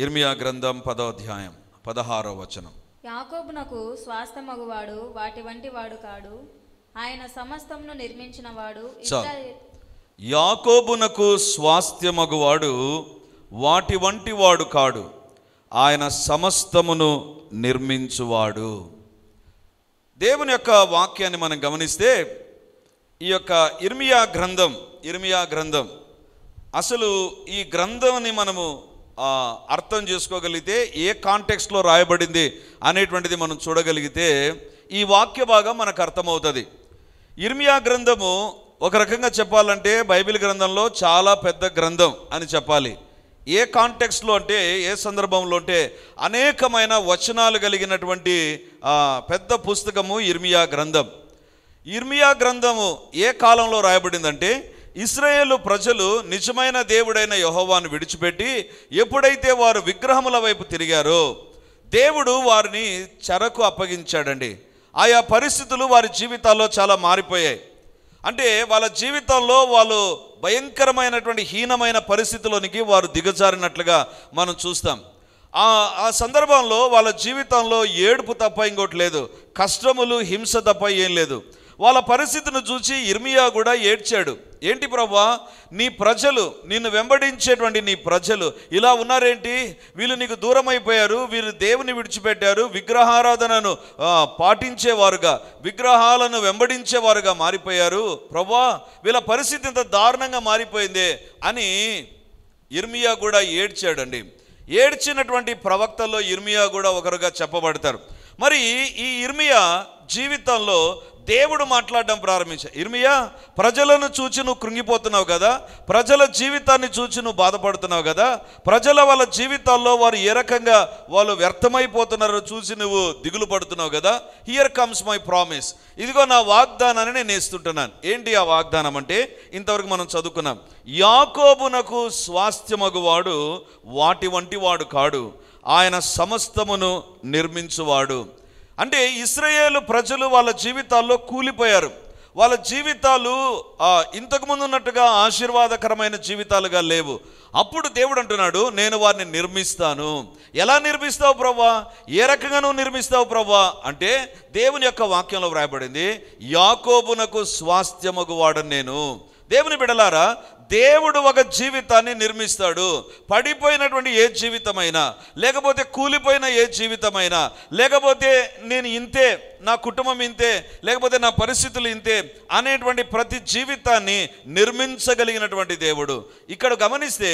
ఇర్మియా గ్రంథం పదో అధ్యాయం పదహారో వచనం యాకోబునకు స్వాస్థమగువాడు వాటి వంటి వాడు కాడు ఆయన సమస్తమును నిర్మించిన వాడు యాకోబునకు స్వాస్థ్యమగువాడు వాటి వంటి వాడు కాడు ఆయన సమస్తమును నిర్మించువాడు దేవుని యొక్క వాక్యాన్ని మనం గమనిస్తే ఈ యొక్క ఇర్మియా గ్రంథం ఇర్మియా గ్రంథం అసలు ఈ గ్రంథంని మనము అర్థం చేసుకోగలిగితే ఏ కాంటెక్స్ట్లో రాయబడింది అనేటువంటిది మనం చూడగలిగితే ఈ వాక్య భాగం మనకు అర్థమవుతుంది ఇర్మియా గ్రంథము ఒక రకంగా చెప్పాలంటే బైబిల్ గ్రంథంలో చాలా పెద్ద గ్రంథం అని చెప్పాలి ఏ కాంటెక్స్లో అంటే ఏ సందర్భంలో అంటే అనేకమైన వచనాలు కలిగినటువంటి పెద్ద పుస్తకము ఇర్మియా గ్రంథం ఇర్మియా గ్రంథము ఏ కాలంలో రాయబడిందంటే ఇస్రాయేలు ప్రజలు నిజమైన దేవుడైన యహోవాను విడిచిపెట్టి ఎప్పుడైతే వారు విగ్రహముల వైపు తిరిగారో దేవుడు వారిని చెరకు అప్పగించాడండి ఆయా పరిస్థితులు వారి జీవితాల్లో చాలా మారిపోయాయి అంటే వాళ్ళ జీవితాల్లో వాళ్ళు భయంకరమైనటువంటి హీనమైన పరిస్థితిలోనికి వారు దిగజారినట్లుగా మనం చూస్తాం ఆ సందర్భంలో వాళ్ళ జీవితంలో ఏడుపు తప్ప ఇంకోటి లేదు కష్టములు హింస తప్ప ఏం లేదు వాళ్ళ పరిస్థితిని చూసి ఇర్మియా కూడా ఏడ్చాడు ఏంటి ప్రభా నీ ప్రజలు నిన్ను వెంబడించేటువంటి నీ ప్రజలు ఇలా ఉన్నారేంటి వీళ్ళు నీకు దూరం అయిపోయారు వీళ్ళు దేవుని విడిచిపెట్టారు విగ్రహారాధనను పాటించేవారుగా విగ్రహాలను వెంబడించేవారుగా మారిపోయారు ప్రభా వీళ్ళ పరిస్థితి ఇంత దారుణంగా మారిపోయింది అని ఇర్మియా కూడా ఏడ్చాడండి ఏడ్చినటువంటి ప్రవక్తల్లో ఇర్మియా కూడా ఒకరుగా చెప్పబడతారు మరి ఈ ఇర్మియా జీవితంలో దేవుడు మాట్లాడడం ప్రారంభించా ఇర్మియా ప్రజలను చూచి నువ్వు కృంగిపోతున్నావు కదా ప్రజల జీవితాన్ని చూచి నువ్వు బాధపడుతున్నావు కదా ప్రజల వాళ్ళ జీవితాల్లో వారు ఏ రకంగా వాళ్ళు వ్యర్థమైపోతున్నారో చూసి నువ్వు దిగులు పడుతున్నావు కదా హియర్ కమ్స్ మై ప్రామిస్ ఇదిగో నా వాగ్దానాన్ని నేను ఇస్తుంటున్నాను ఏంటి ఆ వాగ్దానం అంటే ఇంతవరకు మనం చదువుకున్నాం యాకోబునకు స్వాస్థ్యమగువాడు వాటి వంటి వాడు కాడు ఆయన సమస్తమును నిర్మించువాడు అంటే ఇస్రాయేల్ ప్రజలు వాళ్ళ జీవితాల్లో కూలిపోయారు వాళ్ళ జీవితాలు ఇంతకుముందు ఉన్నట్టుగా ఆశీర్వాదకరమైన జీవితాలుగా లేవు అప్పుడు దేవుడు అంటున్నాడు నేను వారిని నిర్మిస్తాను ఎలా నిర్మిస్తావు ప్రవ్వా ఏ రకంగా నువ్వు నిర్మిస్తావు ప్రవ్వా అంటే దేవుని యొక్క వాక్యంలో వ్రాయబడింది యాకోబునకు స్వాస్థ్యమగువాడని నేను దేవుని బిడలారా దేవుడు ఒక జీవితాన్ని నిర్మిస్తాడు పడిపోయినటువంటి ఏ జీవితమైనా లేకపోతే కూలిపోయిన ఏ జీవితమైనా లేకపోతే నేను ఇంతే నా కుటుంబం ఇంతే లేకపోతే నా పరిస్థితులు ఇంతే అనేటువంటి ప్రతి జీవితాన్ని నిర్మించగలిగినటువంటి దేవుడు ఇక్కడ గమనిస్తే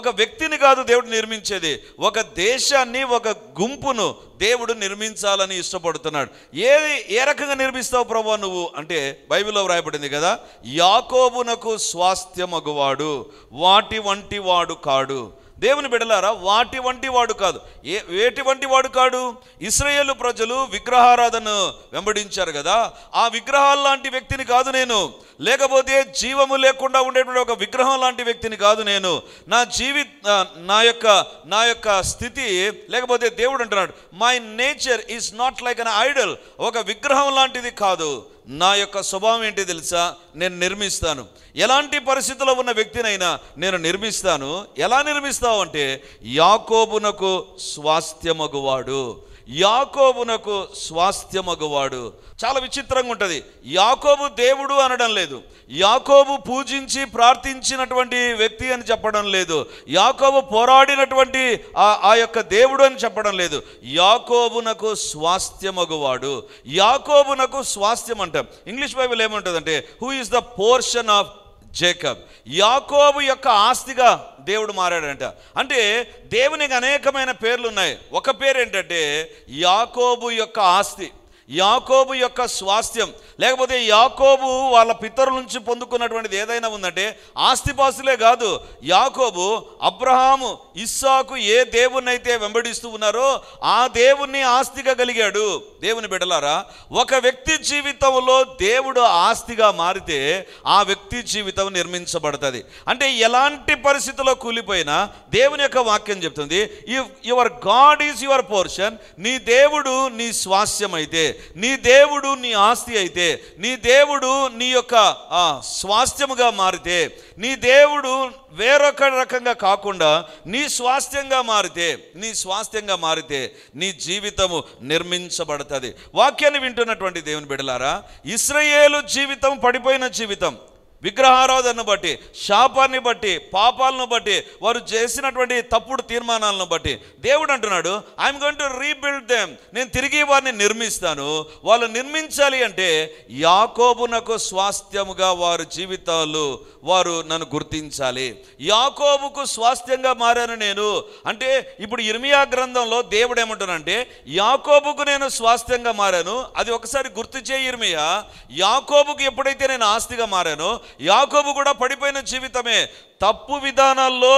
ఒక వ్యక్తిని కాదు దేవుడు నిర్మించేది ఒక దేశాన్ని ఒక గుంపును దేవుడు నిర్మించాలని ఇష్టపడుతున్నాడు ఏది ఏ రకంగా నిర్మిస్తావు ప్రభు నువ్వు అంటే బైబిల్లో వ్రాయబడింది కదా యాకోబునకు స్వాస్థ్యమగు వాడు వాటి వంటి వాడు కాడు దేవుని బిడలారా వాటి వంటి వాడు కాదు ఏ వేటి వంటి వాడు కాడు ఇస్రాయేలు ప్రజలు విగ్రహారాధన వెంబడించారు కదా ఆ విగ్రహాల లాంటి వ్యక్తిని కాదు నేను లేకపోతే జీవము లేకుండా ఉండేటువంటి ఒక విగ్రహం లాంటి వ్యక్తిని కాదు నేను నా జీవి నా యొక్క నా యొక్క స్థితి లేకపోతే దేవుడు అంటున్నాడు my nature is not like an idol ఒక విగ్రహం లాంటిది కాదు నా యొక్క స్వభావం ఏంటి తెలుసా నేను నిర్మిస్తాను ఎలాంటి పరిస్థితిలో ఉన్న వ్యక్తినైనా నేను నిర్మిస్తాను ఎలా నిర్మిస్తావు అంటే యాకోబునకు స్వాస్థ్యమగువాడు యాకోబునకు స్వాస్థ్యమగువాడు చాలా విచిత్రంగా ఉంటుంది యాకోబు దేవుడు అనడం లేదు యాకోబు పూజించి ప్రార్థించినటువంటి వ్యక్తి అని చెప్పడం లేదు యాకోబు పోరాడినటువంటి ఆ యొక్క దేవుడు అని చెప్పడం లేదు యాకోబునకు స్వాస్థ్యమగువాడు యాకోబునకు స్వాస్థ్యం అంటాం ఇంగ్లీష్ బైబిల్ ఏముంటుందంటే who is the portion of Jacob యాకోబు యొక్క ఆస్తిగా దేవుడు మారాడంట అంటే దేవునికి అనేకమైన పేర్లు ఉన్నాయి ఒక పేరు ఏంటంటే యాకోబు యొక్క ఆస్తి యాకోబు యొక్క స్వాస్థ్యం లేకపోతే యాకోబు వాళ్ళ పితరుల నుంచి పొందుకున్నటువంటిది ఏదైనా ఉందంటే ఆస్తిపాస్తులే కాదు యాకోబు అబ్రహాము ఇస్సాకు ఏ దేవుణ్ణైతే వెంబడిస్తూ ఉన్నారో ఆ దేవుణ్ణి ఆస్తిగా కలిగాడు దేవుని బిడ్డలారా ఒక వ్యక్తి జీవితంలో దేవుడు ఆస్తిగా మారితే ఆ వ్యక్తి జీవితం నిర్మించబడుతుంది అంటే ఎలాంటి పరిస్థితుల్లో కూలిపోయినా దేవుని యొక్క వాక్యం చెప్తుంది your God is your portion నీ దేవుడు నీ స్వాస్థ్యమైతే నీ దేవుడు నీ ఆస్తి అయితే నీ దేవుడు నీ యొక్క స్వాస్థ్యముగా మారితే నీ దేవుడు వేరొక రకంగా కాకుండా నీ స్వాస్థ్యంగా మారితే నీ స్వాస్థ్యంగా మారితే నీ జీవితము నిర్మించబడుతుంది వాక్యాన్ని వింటున్నటువంటి దేవుని బిడలారా ఇస్రయేలు జీవితం పడిపోయిన జీవితం విగ్రహారాధనను బట్టి శాపాన్ని బట్టి పాపాలను బట్టి వారు చేసినటువంటి తప్పుడు తీర్మానాలను బట్టి దేవుడు అంటున్నాడు I'm going to rebuild them నేను తిరిగి వారిని నిర్మిస్తాను వాళ్ళు నిర్మించాలి అంటే యాకోబునకు స్వాస్థ్యముగా వారి జీవితాలు వారు నన్ను గుర్తించాలి యాకోబుకు స్వాస్థ్యంగా మారాను నేను అంటే ఇప్పుడు ఇర్మియా గ్రంథంలో దేవుడు ఏమంటున్నానంటే యాకోబుకు నేను స్వాస్థ్యంగా మారాను అది ఒకసారి గుర్తు చేయి ఇర్మియా యాకోబుకు ఎప్పుడైతే నేను ఆస్తిగా మారానో యాకోబు కూడా పడిపోయిన జీవితమే తప్పు విధానాల్లో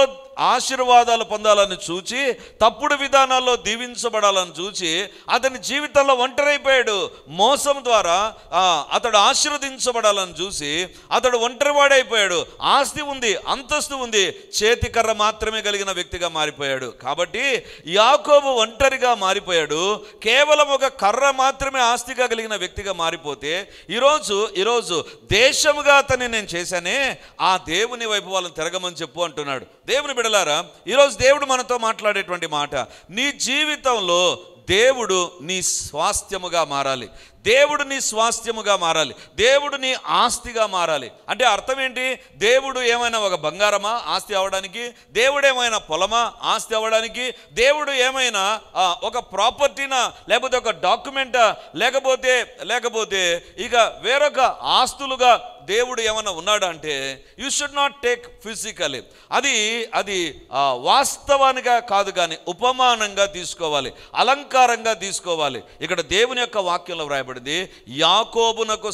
ఆశీర్వాదాలు పొందాలని చూచి తప్పుడు విధానాల్లో దీవించబడాలని చూచి అతని జీవితంలో ఒంటరైపోయాడు మోసం ద్వారా అతడు ఆశీర్వదించబడాలని చూసి అతడు ఒంటరివాడైపోయాడు ఆస్తి ఉంది అంతస్తు ఉంది చేతికర్ర మాత్రమే కలిగిన వ్యక్తిగా మారిపోయాడు కాబట్టి యాకోబు ఒంటరిగా మారిపోయాడు కేవలం ఒక కర్ర మాత్రమే ఆస్తిగా కలిగిన వ్యక్తిగా మారిపోతే ఈరోజు ఈరోజు దేశముగా అతన్ని నేను చేశానే ఆ దేవుని వైపు వాళ్ళని తిరగమని చెప్పు అంటున్నాడు దేవుని బిడలారా ఈరోజు దేవుడు మనతో మాట్లాడేటువంటి మాట నీ జీవితంలో దేవుడు నీ స్వాస్థ్యముగా మారాలి దేవుడు నీ స్వాస్థ్యముగా మారాలి దేవుడు నీ ఆస్తిగా మారాలి అంటే అర్థం ఏంటి దేవుడు ఏమైనా ఒక బంగారమా ఆస్తి అవ్వడానికి దేవుడు ఏమైనా పొలమా ఆస్తి అవ్వడానికి దేవుడు ఏమైనా ఒక ప్రాపర్టీనా లేకపోతే ఒక డాక్యుమెంటా లేకపోతే లేకపోతే ఇక వేరొక ఆస్తులుగా దేవుడు ఏమైనా ఉన్నాడా అంటే you should not take physically అది అది వాస్తవానిగా కాదు కానీ ఉపమానంగా తీసుకోవాలి అలంకారంగా తీసుకోవాలి ఇక్కడ దేవుని యొక్క వాక్యంలో వ్రాయ రాయబడింది యాకోబునకు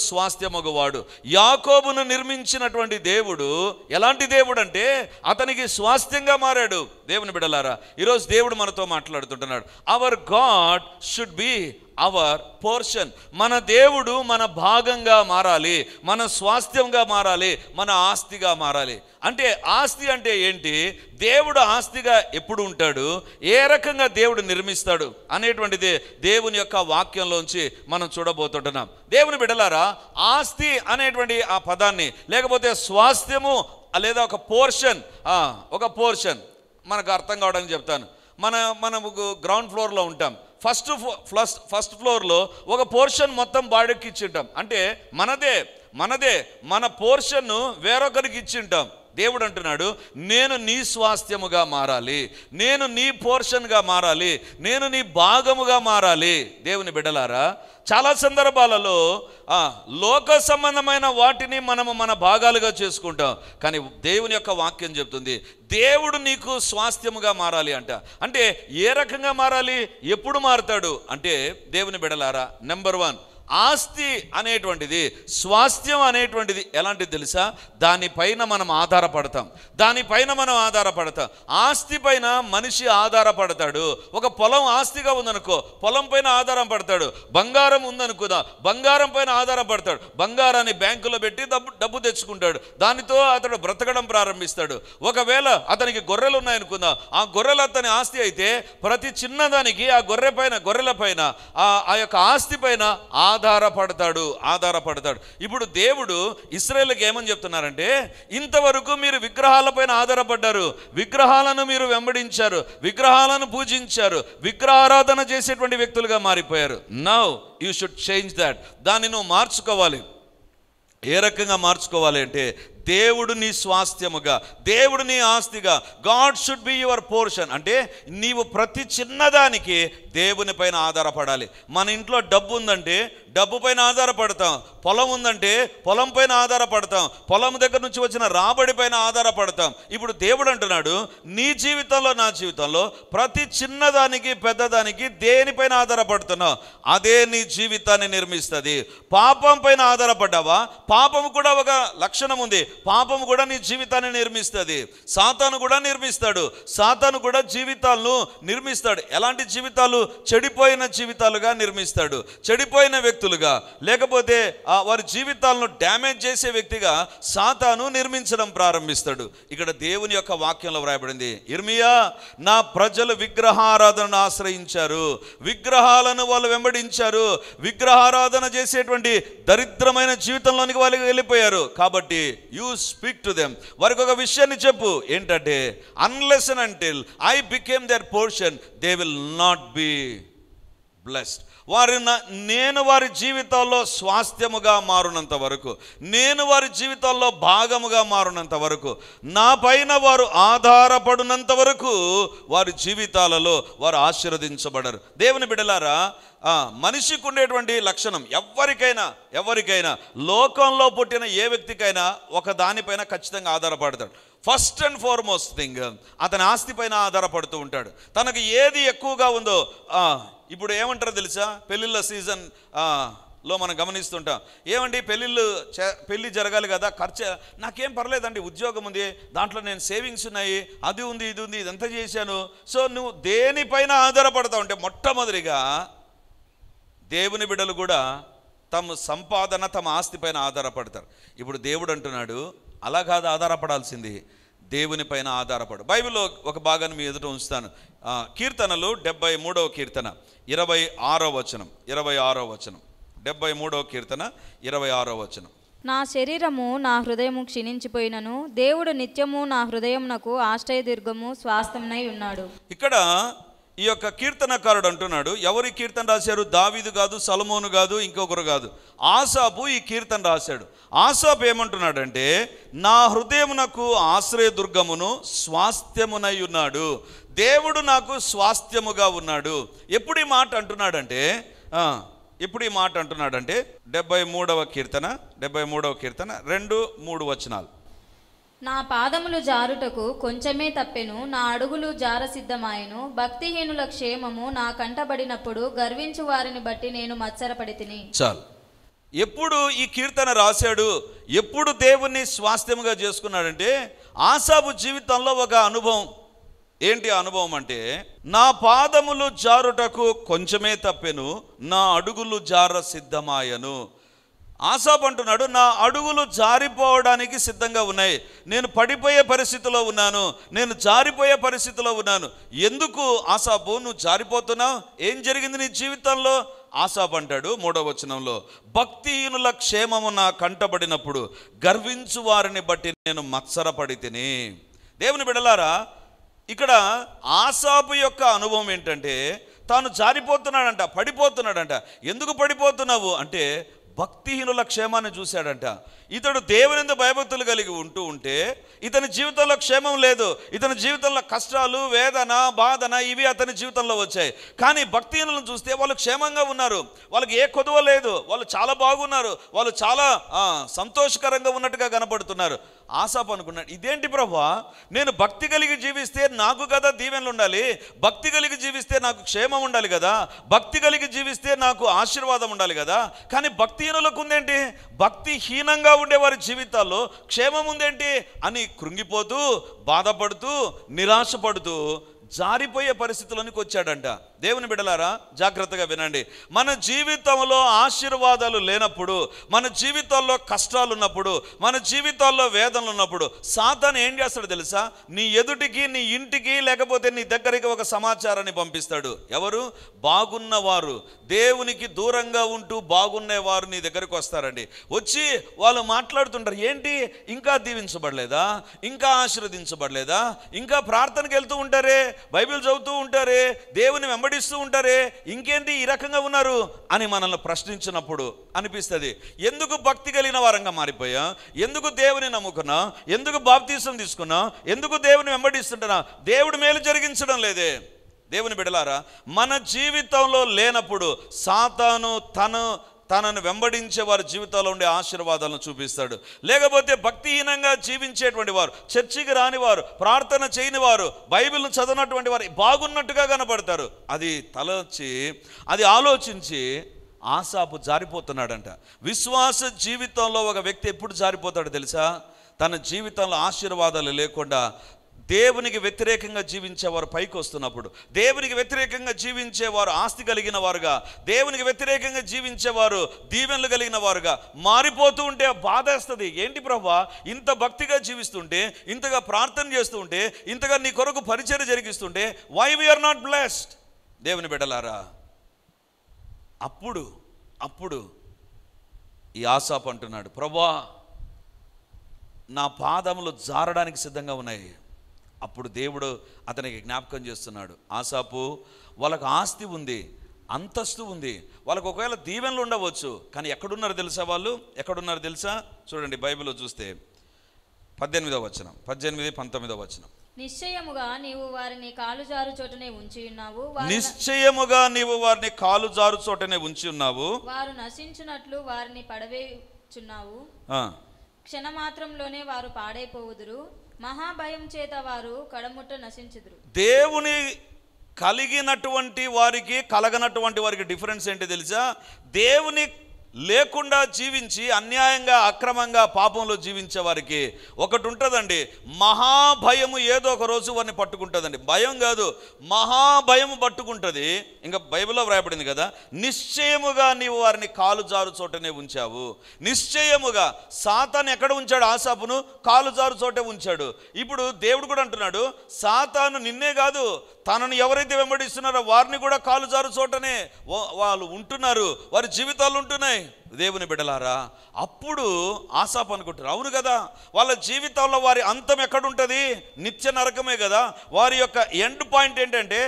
మగవాడు యాకోబును నిర్మించినటువంటి దేవుడు ఎలాంటి దేవుడు అంటే అతనికి స్వాస్థ్యంగా మారాడు దేవుని బిడలారా ఈరోజు దేవుడు మనతో మాట్లాడుతుంటున్నాడు our God should be our portion మన దేవుడు మన భాగంగా మారాలి మన స్వాస్థ్యంగా మారాలి మన ఆస్తిగా మారాలి అంటే ఆస్తి అంటే ఏంటి దేవుడు ఆస్తిగా ఎప్పుడు ఉంటాడు ఏ రకంగా దేవుడు నిర్మిస్తాడు అనేటువంటిది దేవుని యొక్క వాక్యంలోంచి మనం చూడబోతుంటున్నాం దేవుని బిడలారా ఆస్తి అనేటువంటి ఆ పదాన్ని లేకపోతే స్వాస్థ్యము లేదా ఒక పోర్షన్ ఒక పోర్షన్ మనకు అర్థం కావడానికి చెప్తాను మన మనము గ్రౌండ్ ఫ్లోర్లో ఉంటాం ఫస్ట్ ఫ్లస్ ఫస్ట్ ఫ్లోర్లో ఒక పోర్షన్ మొత్తం బాడీకి ఇచ్చింటాం అంటే మనదే మనదే మన పోర్షన్ను వేరొకరికి ఇచ్చింటాం దేవుడు అంటున్నాడు నేను నీ స్వాస్థ్యముగా మారాలి నేను నీ పోర్షన్గా మారాలి నేను నీ భాగముగా మారాలి దేవుని బిడ్డలారా చాలా సందర్భాలలో లోక సంబంధమైన వాటిని మనము మన భాగాలుగా చేసుకుంటాం కానీ దేవుని యొక్క వాక్యం చెప్తుంది దేవుడు నీకు స్వాస్థ్యముగా మారాలి అంట అంటే ఏ రకంగా మారాలి ఎప్పుడు మారుతాడు అంటే దేవుని బిడలారా నెంబర్ వన్ ఆస్తి అనేటువంటిది స్వాస్థ్యం అనేటువంటిది ఎలాంటిది తెలుసా దానిపైన మనం ఆధారపడతాం దానిపైన మనం ఆధారపడతాం ఆస్తి పైన మనిషి ఆధారపడతాడు ఒక పొలం ఆస్తిగా ఉందనుకో పొలం పైన ఆధారం పడతాడు బంగారం ఉందనుకోదా బంగారం పైన ఆధారపడతాడు బంగారాన్ని బ్యాంకులో పెట్టి డబ్బు డబ్బు తెచ్చుకుంటాడు దానితో అతడు బ్రతకడం ప్రారంభిస్తాడు ఒకవేళ అతనికి గొర్రెలు ఉన్నాయనుకుందాం ఆ గొర్రెలు అతని ఆస్తి అయితే ప్రతి చిన్నదానికి ఆ గొర్రె పైన గొర్రెల పైన ఆ యొక్క ఆస్తి పైన ఆ ఆధారపడతాడు ఆధారపడతాడు ఇప్పుడు దేవుడు ఇస్రాయేల్కి ఏమని చెప్తున్నారంటే ఇంతవరకు మీరు విగ్రహాలపైన ఆధారపడ్డారు విగ్రహాలను మీరు వెంబడించారు విగ్రహాలను పూజించారు విగ్రహారాధన చేసేటువంటి వ్యక్తులుగా మారిపోయారు now you should change that దాన్ని నువ్వు మార్చుకోవాలి ఏ రకంగా మార్చుకోవాలి అంటే దేవుడు నీ స్వాస్థ్యముగా దేవుడు నీ ఆస్తిగా God should be your portion అంటే నీవు ప్రతి చిన్నదానికి దేవుని పైన ఆధారపడాలి మన ఇంట్లో డబ్బు ఉందంటే డబ్బు పైన ఆధారపడతాం పొలం ఉందంటే పొలం పైన ఆధారపడతాం పొలం దగ్గర నుంచి వచ్చిన రాబడి పైన ఆధారపడతాం ఇప్పుడు దేవుడు అంటున్నాడు నీ జీవితంలో నా జీవితంలో ప్రతి చిన్నదానికి పెద్దదానికి దేనిపైన ఆధారపడుతున్నావు అదే నీ జీవితాన్ని నిర్మిస్తుంది పాపం పైన ఆధారపడ్డావా పాపం కూడా ఒక లక్షణం ఉంది పాపం కూడా నీ జీవితాన్ని నిర్మిస్తుంది సాతాను కూడా నిర్మిస్తాడు సాతాను కూడా జీవితాలను నిర్మిస్తాడు ఎలాంటి జీవితాలు చెడిపోయిన జీవితాలుగా నిర్మిస్తాడు చెడిపోయిన వ్యక్తులుగా లేకపోతే వారి జీవితాలను డ్యామేజ్ చేసే వ్యక్తిగా సాతాను నిర్మించడం ప్రారంభిస్తాడు ఇక్కడ దేవుని యొక్క వాక్యంలో వ్రాయబడింది ఇర్మియా నా ప్రజలు విగ్రహారాధనను ఆశ్రయించారు విగ్రహాలను వాళ్ళు వెంబడించారు విగ్రహారాధన చేసేటువంటి దరిద్రమైన జీవితంలోనికి వాళ్ళకి వెళ్ళిపోయారు కాబట్టి you you speak to them వారికి ఒక విషయాన్ని చెప్పు ఏంటంటే unless and until I became their portion they will not be blessed వారి నేను వారి జీవితాల్లో స్వాస్థ్యముగా మారినంత వరకు నేను వారి జీవితాల్లో భాగముగా మారినంత వరకు నా పైన వారు ఆధారపడినంత వరకు వారి జీవితాలలో వారు ఆశీర్వదించబడరు దేవుని బిడలారా మనిషికి ఉండేటువంటి లక్షణం ఎవరికైనా ఎవరికైనా లోకంలో పుట్టిన ఏ వ్యక్తికైనా ఒక దానిపైన ఖచ్చితంగా ఆధారపడతాడు ఫస్ట్ అండ్ ఫార్మోస్ట్ థింగ్ అతని ఆస్తిపైన ఆధారపడుతూ ఉంటాడు తనకు ఏది ఎక్కువగా ఉందో ఇప్పుడు ఏమంటారో తెలుసా పెళ్ళిళ్ళ సీజన్ లో మనం గమనిస్తుంటాం ఏమండి పెళ్ళిళ్ళు పెళ్ళి జరగాలి కదా ఖర్చు నాకేం పర్లేదండి ఉద్యోగం ఉంది దాంట్లో నేను సేవింగ్స్ ఉన్నాయి అది ఉంది ఇది ఉంది ఇదంతా చేశాను సో నువ్వు దేనిపైన ఆధారపడతావు ఉంటే మొట్టమొదటిగా దేవుని బిడ్డలు కూడా తమ సంపాదన తమ ఆస్తిపైన ఆధారపడతారు ఇప్పుడు దేవుడు అంటున్నాడు అలా కాదు ఆధారపడాల్సింది దేవుని పైన ఆధారపడు బైబిల్లో ఒక భాగాన్ని మీ ఎదుట ఉంచుతాను కీర్తనలు డెబ్బై మూడవ కీర్తన ఇరవై ఆరో వచనం ఇరవై ఆరో వచనం డెబ్బై మూడవ కీర్తన ఇరవై ఆరో వచనం నా శరీరము నా హృదయము క్షీణించిపోయినను దేవుడు నిత్యము నా హృదయం నాకు ఆశ్రయ దీర్ఘము ఉన్నాడు ఇక్కడ ఈ యొక్క కీర్తనకారుడు అంటున్నాడు ఎవరి కీర్తన రాశారు దావీదు కాదు సలమోను కాదు ఇంకొకరు కాదు ఆసాపు ఈ కీర్తన రాశాడు ఆసాపు ఏమంటున్నాడంటే నా హృదయమునకు ఆశ్రయదుర్గమును స్వాస్థ్యమునై ఉన్నాడు దేవుడు నాకు స్వాస్థ్యముగా ఉన్నాడు ఎప్పుడు ఈ మాట అంటున్నాడంటే ఇప్పుడు ఈ మాట అంటున్నాడంటే డెబ్బై మూడవ కీర్తన డెబ్బై మూడవ కీర్తన రెండు మూడు వచనాలు నా పాదములు జారుటకు కొంచెమే తప్పెను నా అడుగులు జారసిద్ధమాయను భక్తిహీనుల క్షేమము నా కంటబడినప్పుడు గర్వించు వారిని బట్టి నేను మత్సరపడి తిని చాలు ఎప్పుడు ఈ కీర్తన రాశాడు ఎప్పుడు దేవుణ్ణి స్వాస్థ్యముగా చేసుకున్నాడంటే ఆశాబు జీవితంలో ఒక అనుభవం ఏంటి అనుభవం అంటే నా పాదములు జారుటకు కొంచెమే తప్పెను నా అడుగులు జార సిద్ధమాయను ఆసాప్ అంటున్నాడు నా అడుగులు జారిపోవడానికి సిద్ధంగా ఉన్నాయి నేను పడిపోయే పరిస్థితిలో ఉన్నాను నేను జారిపోయే పరిస్థితిలో ఉన్నాను ఎందుకు ఆసాపు నువ్వు జారిపోతున్నావు ఏం జరిగింది నీ జీవితంలో ఆసాప్ అంటాడు మూడవ వచనంలో భక్తిహీనుల క్షేమము నా కంటబడినప్పుడు గర్వించు వారిని బట్టి నేను మత్సరపడి తిని దేవుని బిడలారా ఇక్కడ ఆసాపు యొక్క అనుభవం ఏంటంటే తాను జారిపోతున్నాడంట పడిపోతున్నాడంట ఎందుకు పడిపోతున్నావు అంటే భక్తిహీనుల క్షేమాన్ని చూశాడంట ఇతడు దేవుని భయభక్తులు కలిగి ఉంటూ ఉంటే ఇతని జీవితంలో క్షేమం లేదు ఇతని జీవితంలో కష్టాలు వేదన బాధన ఇవి అతని జీవితంలో వచ్చాయి కానీ భక్తిహీనులను చూస్తే వాళ్ళు క్షేమంగా ఉన్నారు వాళ్ళకి ఏ కొదువ లేదు వాళ్ళు చాలా బాగున్నారు వాళ్ళు చాలా సంతోషకరంగా ఉన్నట్టుగా కనపడుతున్నారు ఆశాపు అనుకున్నాడు ఇదేంటి ప్రభా నేను భక్తి కలిగి జీవిస్తే నాకు కదా దీవెనలు ఉండాలి భక్తి కలిగి జీవిస్తే నాకు క్షేమం ఉండాలి కదా భక్తి కలిగి జీవిస్తే నాకు ఆశీర్వాదం ఉండాలి కదా కానీ భక్తిహీనులకు ఉందేంటి భక్తిహీనంగా ఉండేవారి జీవితాల్లో క్షేమం ఉందేంటి అని కృంగిపోతూ బాధపడుతూ నిరాశపడుతూ జారిపోయే పరిస్థితులనికి వచ్చాడంట దేవుని బిడలారా జాగ్రత్తగా వినండి మన జీవితంలో ఆశీర్వాదాలు లేనప్పుడు మన జీవితాల్లో కష్టాలు ఉన్నప్పుడు మన జీవితాల్లో వేదనలు ఉన్నప్పుడు సాతాను ఏం చేస్తాడు తెలుసా నీ ఎదుటికి నీ ఇంటికి లేకపోతే నీ దగ్గరికి ఒక సమాచారాన్ని పంపిస్తాడు ఎవరు బాగున్నవారు దేవునికి దూరంగా ఉంటూ బాగున్నేవారు నీ దగ్గరికి వస్తారండి వచ్చి వాళ్ళు మాట్లాడుతుంటారు ఏంటి ఇంకా దీవించబడలేదా ఇంకా ఆశీర్వదించబడలేదా ఇంకా ప్రార్థనకి వెళ్తూ ఉంటారే బైబిల్ చదువుతూ ఉంటారే దేవుని వెంబడిస్తూ ఉంటారే ఇంకేంటి ఈ రకంగా ఉన్నారు అని మనల్ని ప్రశ్నించినప్పుడు అనిపిస్తుంది ఎందుకు భక్తి కలిగిన వారంగా మారిపోయాం ఎందుకు దేవుని నమ్ముకున్నాం ఎందుకు బాప్తీసం తీసుకున్నాం ఎందుకు దేవుని వెంబడిస్తుంటున్నా దేవుడు మేలు జరిగించడం లేదే దేవుని బిడలారా మన జీవితంలో లేనప్పుడు సాతాను తను తనను వెంబడించే వారి జీవితాల్లో ఉండే ఆశీర్వాదాలను చూపిస్తాడు లేకపోతే భక్తిహీనంగా జీవించేటువంటి వారు చర్చికి రానివారు ప్రార్థన చేయని వారు బైబిల్ను చదవనటువంటి వారు బాగున్నట్టుగా కనపడతారు అది తలచి అది ఆలోచించి ఆశాపు జారిపోతున్నాడంట విశ్వాస జీవితంలో ఒక వ్యక్తి ఎప్పుడు జారిపోతాడు తెలుసా తన జీవితంలో ఆశీర్వాదాలు లేకుండా దేవునికి వ్యతిరేకంగా జీవించేవారు పైకి వస్తున్నప్పుడు దేవునికి వ్యతిరేకంగా జీవించేవారు ఆస్తి కలిగిన వారుగా దేవునికి వ్యతిరేకంగా జీవించేవారు దీవెనలు కలిగిన వారుగా మారిపోతూ ఉంటే బాధేస్తుంది ఏంటి ప్రభా ఇంత భక్తిగా జీవిస్తుంటే ఇంతగా ప్రార్థన చేస్తుంటే ఇంతగా నీ కొరకు పరిచయం జరిగిస్తుంటే వై వీఆర్ నాట్ బ్లెస్డ్ దేవుని బిడ్డలారా అప్పుడు అప్పుడు ఈ ఆశాప్ అంటున్నాడు ప్రభా నా పాదములు జారడానికి సిద్ధంగా ఉన్నాయి అప్పుడు దేవుడు అతనికి జ్ఞాపకం చేస్తున్నాడు ఆసాపు వాళ్ళకు ఆస్తి ఉంది అంతస్తు ఉంది వాళ్ళకు ఒకవేళ దీవెనలు ఉండవచ్చు కానీ ఎక్కడున్నారు తెలుసా వాళ్ళు ఎక్కడున్నారు తెలుసా చూడండి బైబిల్లో చూస్తే పద్దెనిమిదో వచనం పద్దెనిమిది పంతొమ్మిదో వచనం నిశ్చయముగా నీవు వారిని కాలు జారు చోటనే ఉంచి ఉన్నావు నిశ్చయముగా నీవు వారిని కాలు జారు చోటనే ఉంచి ఉన్నావు వారు నశించినట్లు వారిని పడవేచున్నావు మాత్రంలోనే వారు పాడైపోవుదురు మహాభయం చేత వారు కడముట్ట నశించుదురు దేవుని కలిగినటువంటి వారికి కలగనటువంటి వారికి డిఫరెన్స్ ఏంటి తెలుసా దేవుని లేకుండా జీవించి అన్యాయంగా అక్రమంగా పాపంలో జీవించే వారికి ఒకటి ఉంటుందండి మహాభయము ఏదో ఒక రోజు వారిని పట్టుకుంటుందండి భయం కాదు మహాభయము పట్టుకుంటుంది ఇంకా బైబిల్లో వ్రాయబడింది కదా నిశ్చయముగా నీవు వారిని కాలు జారు చోటనే ఉంచావు నిశ్చయముగా సాతాను ఎక్కడ ఉంచాడు ఆశాపును కాలు జారు చోటే ఉంచాడు ఇప్పుడు దేవుడు కూడా అంటున్నాడు సాతాను నిన్నే కాదు తనను ఎవరైతే వెంబడిస్తున్నారో వారిని కూడా కాలు జారు చోటనే వాళ్ళు ఉంటున్నారు వారి జీవితాలు ఉంటున్నాయి దేవుని బిడలారా అప్పుడు ఆశాపు అనుకుంటారు అవును కదా వాళ్ళ జీవితంలో వారి అంతం ఎక్కడుంటుంది నిత్య నరకమే కదా వారి యొక్క ఎండ్ పాయింట్ ఏంటంటే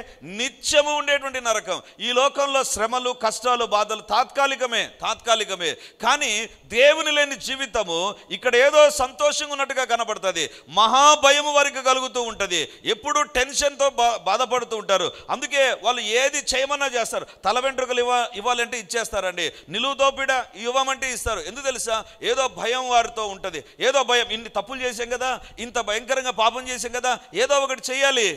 నిత్యము ఉండేటువంటి నరకం ఈ లోకంలో శ్రమలు కష్టాలు బాధలు తాత్కాలికమే తాత్కాలికమే కానీ దేవుని లేని జీవితము ఇక్కడ ఏదో సంతోషంగా ఉన్నట్టుగా కనబడుతుంది మహాభయము వారికి కలుగుతూ ఉంటుంది ఎప్పుడు టెన్షన్తో బా బాధపడుతూ ఉంటారు అందుకే వాళ్ళు ఏది చేయమన్నా చేస్తారు తల వెంట్రుకలు ఇవ్వ ఇవ్వాలంటే ఇచ్చేస్తారండి నిలువుతో పీడ ఇవ్వమంటే ఇస్తారు ఎందుకు తెలుసా ఏదో భయం వారితో ఉంటుంది ఏదో భయం ఇన్ని తప్పులు చేశాం కదా ఇంత భయంకరంగా పాపం చేశాం కదా ఏదో ఒకటి చేయాలి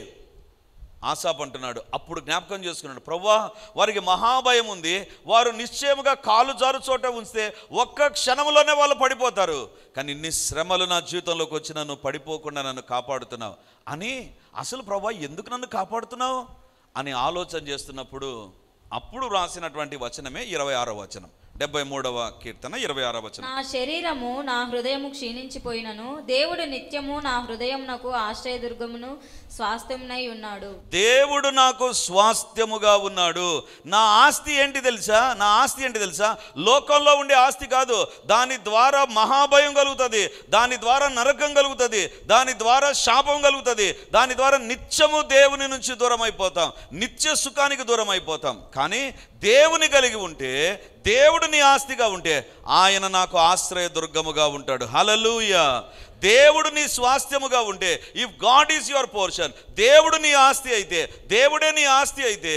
ఆశాప్ అంటున్నాడు అప్పుడు జ్ఞాపకం చేసుకున్నాడు ప్రవ్వా వారికి మహాభయం ఉంది వారు నిశ్చయముగా కాలు జారు చోట ఉంచితే ఒక్క క్షణంలోనే వాళ్ళు పడిపోతారు కానీ ఇన్ని శ్రమలు నా జీవితంలోకి వచ్చి నన్ను పడిపోకుండా నన్ను కాపాడుతున్నావు అని అసలు ప్రభా ఎందుకు నన్ను కాపాడుతున్నావు అని ఆలోచన చేస్తున్నప్పుడు అప్పుడు రాసినటువంటి వచనమే ఇరవై ఆరో వచనం డెబ్బై మూడవ కీర్తన ఇరవై ఆరవ నా శరీరము నా హృదయము క్షీణించిపోయినను దేవుడు నిత్యము నా హృదయమునకు ఆశ్రయదుర్గమును స్వాస్థ్యమునై ఉన్నాడు దేవుడు నాకు స్వాస్థ్యముగా ఉన్నాడు నా ఆస్తి ఏంటి తెలుసా నా ఆస్తి ఏంటి తెలుసా లోకంలో ఉండే ఆస్తి కాదు దాని ద్వారా మహాభయం కలుగుతుంది దాని ద్వారా నరకం కలుగుతుంది దాని ద్వారా శాపం కలుగుతుంది దాని ద్వారా నిత్యము దేవుని నుంచి దూరం అయిపోతాం నిత్య సుఖానికి దూరం అయిపోతాం కానీ దేవుని కలిగి ఉంటే దేవుడిని ఆస్తిగా ఉంటే ఆయన నాకు ఆశ్రయ దుర్గముగా ఉంటాడు హలలుయ దేవుడు నీ స్వాస్థ్యముగా ఉంటే if God is your portion దేవుడు నీ ఆస్తి అయితే దేవుడే నీ ఆస్తి అయితే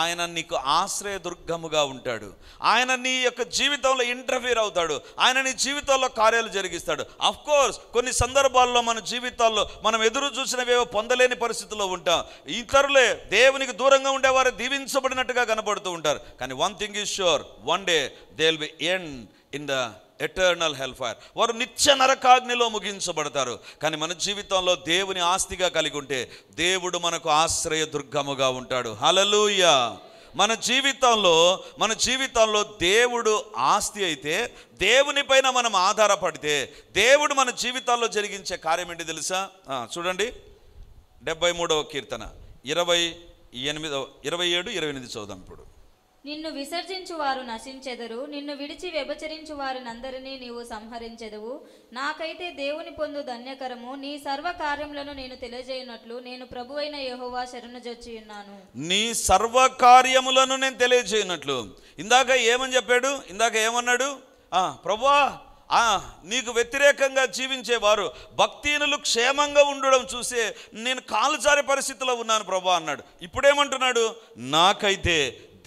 ఆయన నీకు ఆశ్రయదుర్గముగా ఉంటాడు ఆయన నీ యొక్క జీవితంలో ఇంటర్ఫీర్ అవుతాడు ఆయన నీ జీవితంలో కార్యాలు జరిగిస్తాడు అఫ్ కోర్స్ కొన్ని సందర్భాల్లో మన జీవితాల్లో మనం ఎదురు చూసినవేవో పొందలేని పరిస్థితుల్లో ఉంటాం ఇతరులే దేవునికి దూరంగా ఉండేవారు దీవించబడినట్టుగా కనబడుతూ ఉంటారు కానీ one thing is sure one day they will be end in the eternal hell fire వారు నిత్య నరకాగ్నిలో ముగించబడతారు కానీ మన జీవితంలో దేవుని ఆస్తిగా కలిగి ఉంటే దేవుడు మనకు ఆశ్రయ దుర్గముగా ఉంటాడు హలలుయ మన జీవితంలో మన జీవితంలో దేవుడు ఆస్తి అయితే దేవునిపైన మనం ఆధారపడితే దేవుడు మన జీవితాల్లో జరిగించే కార్యం ఏంటి తెలుసా చూడండి డెబ్బై మూడవ కీర్తన ఇరవై ఎనిమిదవ ఇరవై ఏడు ఇరవై ఎనిమిది చదుదాం ఇప్పుడు నిన్ను విసర్జించువారు నశించెదరు నిన్ను విడిచి వ్యభచరించు వారినందరినీ నీవు సంహరించెదవు నాకైతే దేవుని పొందు ధన్యకరము నీ సర్వ కార్యములను నేను తెలియజేయనట్లు నేను ప్రభు అయిన యహోవా జచ్చి ఉన్నాను నీ సర్వ కార్యములను నేను తెలియజేయనట్లు ఇందాక ఏమని చెప్పాడు ఇందాక ఏమన్నాడు ప్రభువా నీకు వ్యతిరేకంగా జీవించేవారు భక్తీనులు క్షేమంగా ఉండడం చూసే నేను కాలుజారి పరిస్థితిలో ఉన్నాను ప్రభా అన్నాడు ఇప్పుడేమంటున్నాడు నాకైతే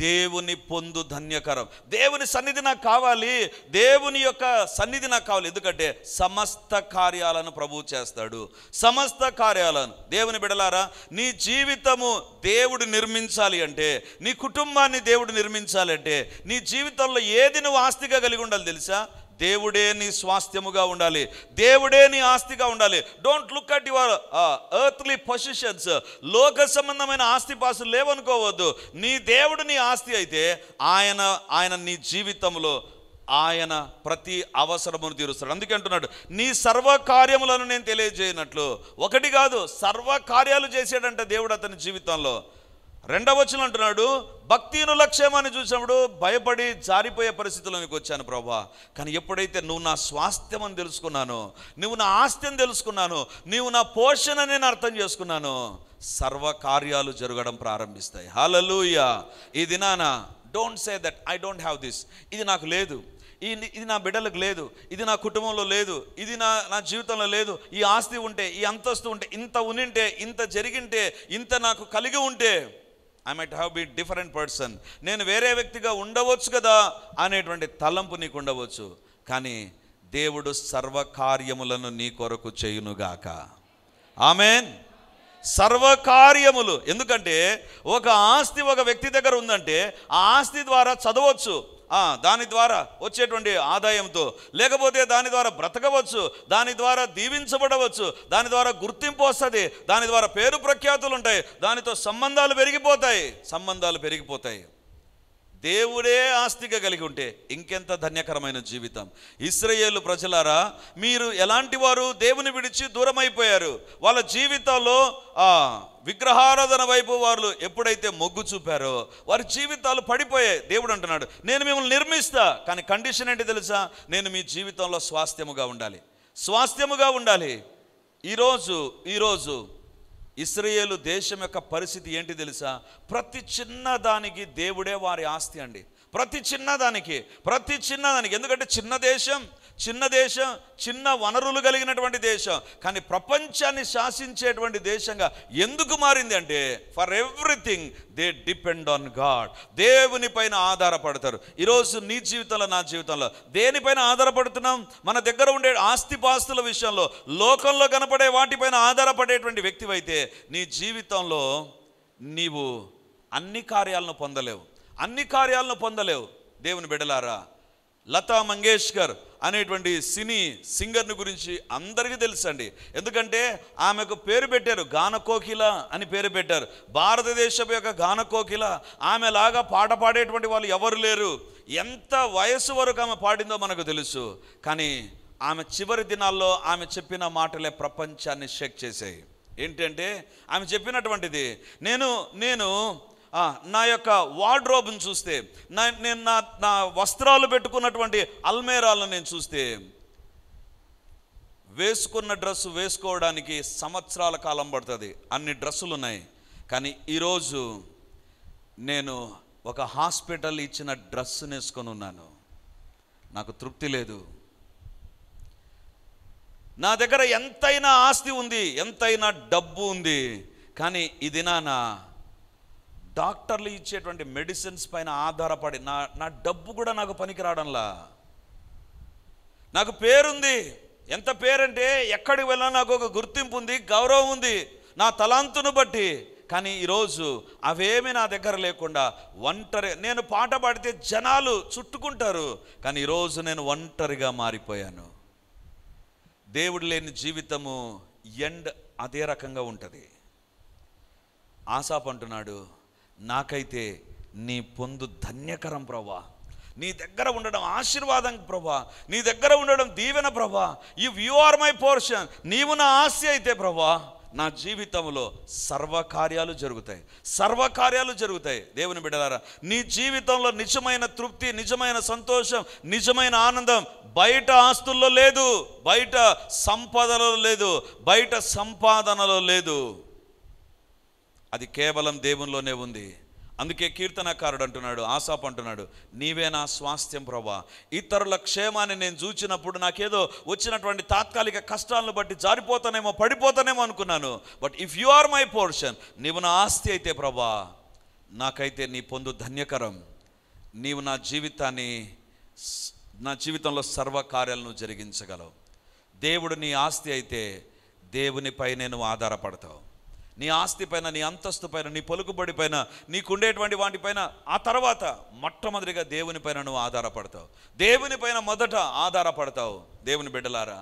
దేవుని పొందు ధన్యకరం దేవుని సన్నిధి నాకు కావాలి దేవుని యొక్క సన్నిధి నాకు కావాలి ఎందుకంటే సమస్త కార్యాలను ప్రభు చేస్తాడు సమస్త కార్యాలను దేవుని బిడలారా నీ జీవితము దేవుడు నిర్మించాలి అంటే నీ కుటుంబాన్ని దేవుడు నిర్మించాలి అంటే నీ జీవితంలో ఏది నువ్వు ఆస్తిగా కలిగి ఉండాలి తెలుసా దేవుడే నీ స్వాస్థ్యముగా ఉండాలి దేవుడే నీ ఆస్తిగా ఉండాలి don't look at your earthly positions లోక సంబంధమైన ఆస్తి పాసులు లేవనుకోవద్దు నీ దేవుడు నీ ఆస్తి అయితే ఆయన ఆయన నీ జీవితంలో ఆయన ప్రతి అవసరమును తీరుస్తాడు అందుకే అంటున్నాడు నీ సర్వకార్యములను నేను తెలియజేయనట్లు ఒకటి కాదు సర్వకార్యాలు చేసాడంట దేవుడు అతని జీవితంలో రెండవ అంటున్నాడు భక్తిను లక్ష్యమని చూసినప్పుడు భయపడి జారిపోయే పరిస్థితుల్లోనికి వచ్చాను ప్రభా కానీ ఎప్పుడైతే నువ్వు నా స్వాస్థ్యం అని తెలుసుకున్నాను నువ్వు నా ఆస్తి అని తెలుసుకున్నాను నీవు నా పోషణ నేను అర్థం చేసుకున్నాను సర్వకార్యాలు జరగడం ప్రారంభిస్తాయి హలలుయ ఈ దినాన don't say that I don't have this ఇది నాకు లేదు ఇది నా బిడ్డలకు లేదు ఇది నా కుటుంబంలో లేదు ఇది నా నా జీవితంలో లేదు ఈ ఆస్తి ఉంటే ఈ అంతస్తు ఉంటే ఇంత ఉనింటే ఇంత జరిగింటే ఇంత నాకు కలిగి ఉంటే I might have be different person నేను వేరే వ్యక్తిగా ఉండవచ్చు కదా అనేటువంటి తలంపు నీకు ఉండవచ్చు కానీ దేవుడు సర్వకార్యములను నీ కొరకు చేయునుగాక ఆమెన్ సర్వకార్యములు ఎందుకంటే ఒక ఆస్తి ఒక వ్యక్తి దగ్గర ఉందంటే ఆ ఆస్తి ద్వారా చదవచ్చు దాని ద్వారా వచ్చేటువంటి ఆదాయంతో లేకపోతే దాని ద్వారా బ్రతకవచ్చు దాని ద్వారా దీవించబడవచ్చు దాని ద్వారా గుర్తింపు వస్తుంది దాని ద్వారా పేరు ప్రఖ్యాతులు ఉంటాయి దానితో సంబంధాలు పెరిగిపోతాయి సంబంధాలు పెరిగిపోతాయి దేవుడే ఆస్తిగా కలిగి ఉంటే ఇంకెంత ధన్యకరమైన జీవితం ఇస్రయేలు ప్రజలారా మీరు ఎలాంటి వారు దేవుని విడిచి దూరమైపోయారు వాళ్ళ జీవితాల్లో ఆ విగ్రహారాధన వైపు వాళ్ళు ఎప్పుడైతే మొగ్గు చూపారో వారి జీవితాలు పడిపోయాయి దేవుడు అంటున్నాడు నేను మిమ్మల్ని నిర్మిస్తా కానీ కండిషన్ ఏంటి తెలుసా నేను మీ జీవితంలో స్వాస్థ్యముగా ఉండాలి స్వాస్థ్యముగా ఉండాలి ఈరోజు ఈరోజు ఇస్రయేలు దేశం యొక్క పరిస్థితి ఏంటి తెలుసా ప్రతి చిన్నదానికి దేవుడే వారి ఆస్తి అండి ప్రతి చిన్నదానికి ప్రతి చిన్నదానికి ఎందుకంటే చిన్న దేశం చిన్న దేశం చిన్న వనరులు కలిగినటువంటి దేశం కానీ ప్రపంచాన్ని శాసించేటువంటి దేశంగా ఎందుకు మారింది అంటే for everything they depend on God దేవుని పైన ఆధారపడతారు ఈరోజు నీ జీవితంలో నా జీవితంలో దేనిపైన ఆధారపడుతున్నాం మన దగ్గర ఉండే ఆస్తిపాస్తుల విషయంలో లోకంలో కనపడే వాటిపైన ఆధారపడేటువంటి వ్యక్తివైతే నీ జీవితంలో నీవు అన్ని కార్యాలను పొందలేవు అన్ని కార్యాలను పొందలేవు దేవుని బిడలారా లతా మంగేష్కర్ అనేటువంటి సినీ సింగర్ని గురించి అందరికీ తెలుసండి ఎందుకంటే ఆమెకు పేరు పెట్టారు గానకోకిల అని పేరు పెట్టారు భారతదేశం యొక్క గానకోకిల ఆమెలాగా పాట పాడేటువంటి వాళ్ళు ఎవరు లేరు ఎంత వయసు వరకు ఆమె పాడిందో మనకు తెలుసు కానీ ఆమె చివరి దినాల్లో ఆమె చెప్పిన మాటలే ప్రపంచాన్ని షేక్ చేశాయి ఏంటంటే ఆమె చెప్పినటువంటిది నేను నేను నా యొక్క వార్డ్రోబ్ని చూస్తే నా నేను నా నా వస్త్రాలు పెట్టుకున్నటువంటి అల్మేరాలను నేను చూస్తే వేసుకున్న డ్రెస్ వేసుకోవడానికి సంవత్సరాల కాలం పడుతుంది అన్ని డ్రెస్సులు ఉన్నాయి కానీ ఈరోజు నేను ఒక హాస్పిటల్ ఇచ్చిన డ్రెస్ వేసుకొని ఉన్నాను నాకు తృప్తి లేదు నా దగ్గర ఎంతైనా ఆస్తి ఉంది ఎంతైనా డబ్బు ఉంది కానీ ఇది నా డాక్టర్లు ఇచ్చేటువంటి మెడిసిన్స్ పైన ఆధారపడి నా నా డబ్బు కూడా నాకు రావడంలా నాకు పేరుంది ఎంత పేరంటే ఎక్కడికి వెళ్ళినా నాకు ఒక గుర్తింపు ఉంది గౌరవం ఉంది నా తలాంతును బట్టి కానీ ఈరోజు అవేమి నా దగ్గర లేకుండా ఒంటరి నేను పాట పాడితే జనాలు చుట్టుకుంటారు కానీ ఈరోజు నేను ఒంటరిగా మారిపోయాను దేవుడు లేని జీవితము ఎండ్ అదే రకంగా ఉంటుంది ఆశాపంటున్నాడు నాకైతే నీ పొందు ధన్యకరం ప్రభా నీ దగ్గర ఉండడం ఆశీర్వాదం ప్రభా నీ దగ్గర ఉండడం దీవెన ప్రభా if you are my portion నీవు నా ఆస్తి అయితే ప్రభా నా జీవితంలో సర్వకార్యాలు జరుగుతాయి సర్వకార్యాలు జరుగుతాయి దేవుని బిడ్డలారా నీ జీవితంలో నిజమైన తృప్తి నిజమైన సంతోషం నిజమైన ఆనందం బయట ఆస్తుల్లో లేదు బయట సంపదలో లేదు బయట సంపాదనలో లేదు అది కేవలం దేవునిలోనే ఉంది అందుకే కీర్తనకారుడు అంటున్నాడు ఆశాప్ అంటున్నాడు నీవే నా స్వాస్థ్యం ప్రభా ఇతరుల క్షేమాన్ని నేను చూచినప్పుడు నాకేదో వచ్చినటువంటి తాత్కాలిక కష్టాలను బట్టి జారిపోతానేమో పడిపోతానేమో అనుకున్నాను but if you are my portion నీవు నా ఆస్తి అయితే ప్రభా నాకైతే నీ పొందు ధన్యకరం నీవు నా జీవితాన్ని నా జీవితంలో సర్వకార్యాలను జరిగించగలవు దేవుడు నీ ఆస్తి అయితే దేవునిపై నేను ఆధారపడతావు నీ ఆస్తి పైన నీ అంతస్తు పైన నీ పలుకుబడి పైన నీకుండేటువంటి వాటిపైన ఆ తర్వాత మొట్టమొదటిగా దేవునిపైన నువ్వు ఆధారపడతావు దేవునిపైన మొదట ఆధారపడతావు దేవుని బిడ్డలారా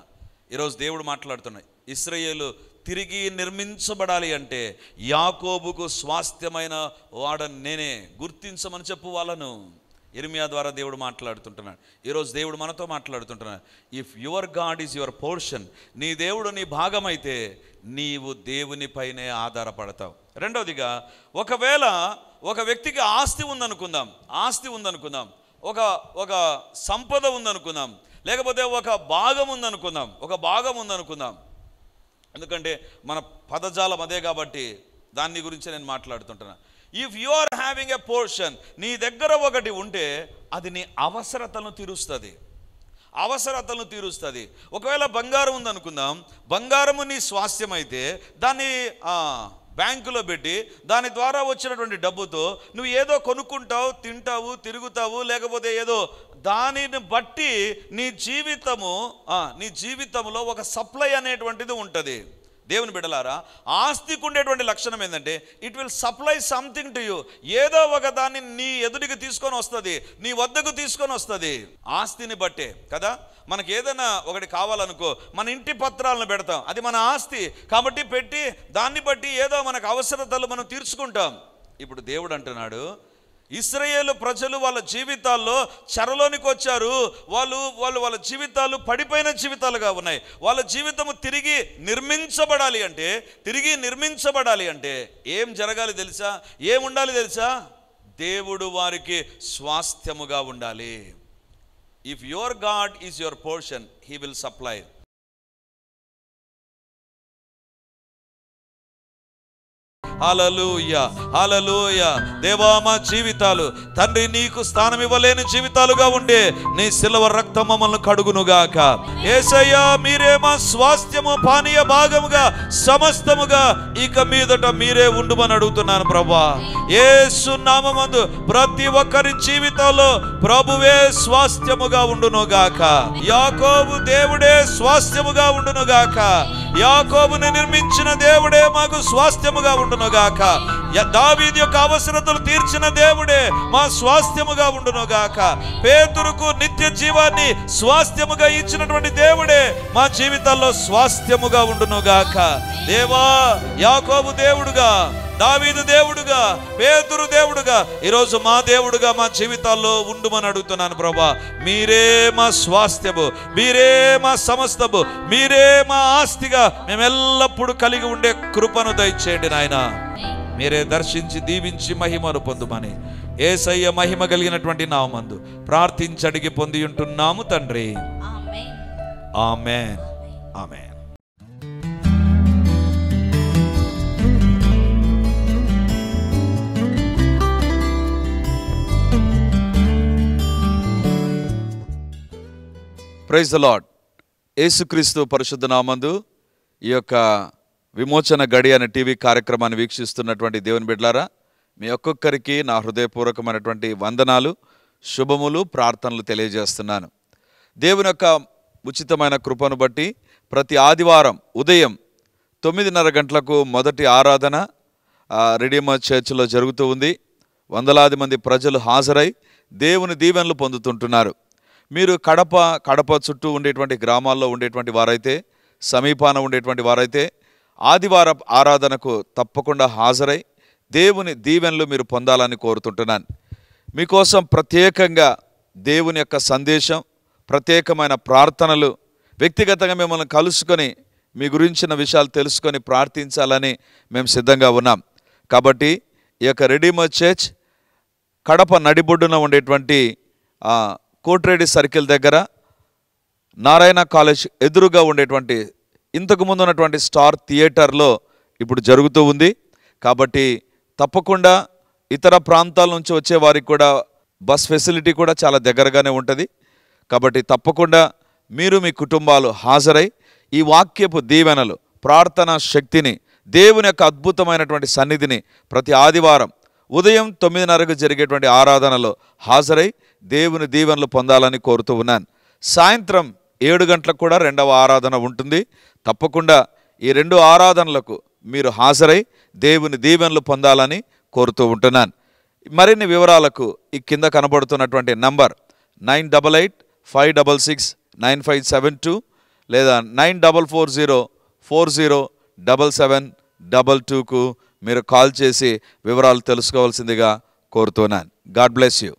ఈరోజు దేవుడు మాట్లాడుతున్నాయి ఇస్రయేలు తిరిగి నిర్మించబడాలి అంటే యాకోబుకు స్వాస్థ్యమైన వాడని నేనే గుర్తించమని చెప్పు వాళ్ళను ఇర్మియా ద్వారా దేవుడు మాట్లాడుతుంటున్నాడు ఈరోజు దేవుడు మనతో మాట్లాడుతుంటున్నాడు if your God is your portion నీ దేవుడు నీ భాగమైతే నీవు దేవునిపైనే ఆధారపడతావు రెండవదిగా ఒకవేళ ఒక వ్యక్తికి ఆస్తి ఉందనుకుందాం ఆస్తి ఉందనుకుందాం ఒక ఒక సంపద ఉందనుకుందాం లేకపోతే ఒక భాగం ఉందనుకుందాం ఒక భాగం ఉందనుకుందాం ఎందుకంటే మన పదజాలం అదే కాబట్టి దాన్ని గురించి నేను మాట్లాడుతుంటాను if you are having a portion నీ దగ్గర ఒకటి ఉంటే అది నీ అవసరతను తీరుస్తుంది అవసరతలను తీరుస్తుంది ఒకవేళ బంగారం ఉందనుకుందాం బంగారము నీ స్వాస్థ్యమైతే దాన్ని బ్యాంకులో పెట్టి దాని ద్వారా వచ్చినటువంటి డబ్బుతో నువ్వు ఏదో కొనుక్కుంటావు తింటావు తిరుగుతావు లేకపోతే ఏదో దానిని బట్టి నీ జీవితము నీ జీవితంలో ఒక సప్లై అనేటువంటిది ఉంటుంది దేవుని బిడలారా ఆస్తికి ఉండేటువంటి లక్షణం ఏంటంటే it will supply something to you ఏదో ఒక దాన్ని నీ ఎదుటికి తీసుకొని వస్తుంది నీ వద్దకు తీసుకొని వస్తుంది ఆస్తిని బట్టే కదా మనకి ఏదైనా ఒకటి కావాలనుకో మన ఇంటి పత్రాలను పెడతాం అది మన ఆస్తి కాబట్టి పెట్టి దాన్ని బట్టి ఏదో మనకు అవసరతలు మనం తీర్చుకుంటాం ఇప్పుడు దేవుడు అంటున్నాడు ఇస్రయేలు ప్రజలు వాళ్ళ జీవితాల్లో చెరలోనికి వచ్చారు వాళ్ళు వాళ్ళు వాళ్ళ జీవితాలు పడిపోయిన జీవితాలుగా ఉన్నాయి వాళ్ళ జీవితము తిరిగి నిర్మించబడాలి అంటే తిరిగి నిర్మించబడాలి అంటే ఏం జరగాలి తెలుసా ఏం ఉండాలి తెలుసా దేవుడు వారికి స్వాస్థ్యముగా ఉండాలి if your God is your portion he will supply హాలలోయ హాలలోయ దేవా మా జీవితాలు తండ్రి నీకు స్థానం ఇవ్వలేని జీవితాలుగా ఉండే నీ సిల్వ రక్తం మమ్మల్ని కడుగునుగాక ఏసయ్యా మీరే మా స్వాస్థ్యము పానీయ భాగముగా సమస్తముగా ఇక మీదట మీరే ఉండుమని అడుగుతున్నాను ప్రభా ఏ సున్నామందు ప్రతి ఒక్కరి జీవితంలో ప్రభువే స్వాస్థ్యముగా ఉండునుగాక యాకోబు దేవుడే స్వాస్థ్యముగా ఉండునుగాక యాకోబుని నిర్మించిన దేవుడే మాకు స్వాస్థ్యముగా ఉండును ఉండునుగాక దావీది యొక్క అవసరతలు తీర్చిన దేవుడే మా స్వాస్థ్యముగా ఉండునుగాక పేతురుకు నిత్య జీవాన్ని స్వాస్థ్యముగా ఇచ్చినటువంటి దేవుడే మా జీవితాల్లో స్వాస్థ్యముగా ఉండునుగాక దేవా యాకోబు దేవుడుగా దావీదు దేవుడుగా పేతురు దేవుడుగా ఈరోజు మా దేవుడుగా మా జీవితాల్లో ఉండుమని అడుగుతున్నాను ప్రభా మీరే మా స్వాస్థ్యము మీరే మా సమస్తము మీరే మా ఆస్తిగా మేమెల్లప్పుడు కలిగి ఉండే కృపను దయచేయండి నాయన మీరే దర్శించి దీవించి మహిమను పొందుమని ఏసయ్య మహిమ కలిగినటువంటి నామందు ప్రార్థించడిగి పొంది ఉంటున్నాము తండ్రి ఆమె ఆమె ప్రైజ్ లాడ్ యేసుక్రీస్తు పరిశుద్ధ నామందు ఈ యొక్క విమోచన గడి అనే టీవీ కార్యక్రమాన్ని వీక్షిస్తున్నటువంటి దేవుని బిడ్లారా మీ ఒక్కొక్కరికి నా హృదయపూర్వకమైనటువంటి వందనాలు శుభములు ప్రార్థనలు తెలియజేస్తున్నాను దేవుని యొక్క ఉచితమైన కృపను బట్టి ప్రతి ఆదివారం ఉదయం తొమ్మిదిన్నర గంటలకు మొదటి ఆరాధన రెడీమ చర్చిలో జరుగుతూ ఉంది వందలాది మంది ప్రజలు హాజరై దేవుని దీవెనలు పొందుతుంటున్నారు మీరు కడప కడప చుట్టూ ఉండేటువంటి గ్రామాల్లో ఉండేటువంటి వారైతే సమీపాన ఉండేటువంటి వారైతే ఆదివార ఆరాధనకు తప్పకుండా హాజరై దేవుని దీవెనలు మీరు పొందాలని కోరుతుంటున్నాను మీకోసం ప్రత్యేకంగా దేవుని యొక్క సందేశం ప్రత్యేకమైన ప్రార్థనలు వ్యక్తిగతంగా మిమ్మల్ని కలుసుకొని మీ గురించిన విషయాలు తెలుసుకొని ప్రార్థించాలని మేము సిద్ధంగా ఉన్నాం కాబట్టి ఈ యొక్క రెడీమర్ చర్చ్ కడప నడిబొడ్డున ఉండేటువంటి కోట్రేడి సర్కిల్ దగ్గర నారాయణ కాలేజ్ ఎదురుగా ఉండేటువంటి ఇంతకు ముందు ఉన్నటువంటి స్టార్ థియేటర్లో ఇప్పుడు జరుగుతూ ఉంది కాబట్టి తప్పకుండా ఇతర ప్రాంతాల నుంచి వచ్చే వారికి కూడా బస్ ఫెసిలిటీ కూడా చాలా దగ్గరగానే ఉంటుంది కాబట్టి తప్పకుండా మీరు మీ కుటుంబాలు హాజరై ఈ వాక్యపు దీవెనలు ప్రార్థనా శక్తిని దేవుని యొక్క అద్భుతమైనటువంటి సన్నిధిని ప్రతి ఆదివారం ఉదయం తొమ్మిదిన్నరకు జరిగేటువంటి ఆరాధనలో హాజరై దేవుని దీవెనలు పొందాలని కోరుతూ ఉన్నాను సాయంత్రం ఏడు గంటలకు కూడా రెండవ ఆరాధన ఉంటుంది తప్పకుండా ఈ రెండు ఆరాధనలకు మీరు హాజరై దేవుని దీవెనలు పొందాలని కోరుతూ ఉంటున్నాను మరిన్ని వివరాలకు ఈ కింద కనబడుతున్నటువంటి number nine double eight five double six nine five seven two లేదా nine double four zero four zero double seven double టూకు మీరు కాల్ చేసి వివరాలు తెలుసుకోవాల్సిందిగా కోరుతున్నాను గాడ్ బ్లెస్ యూ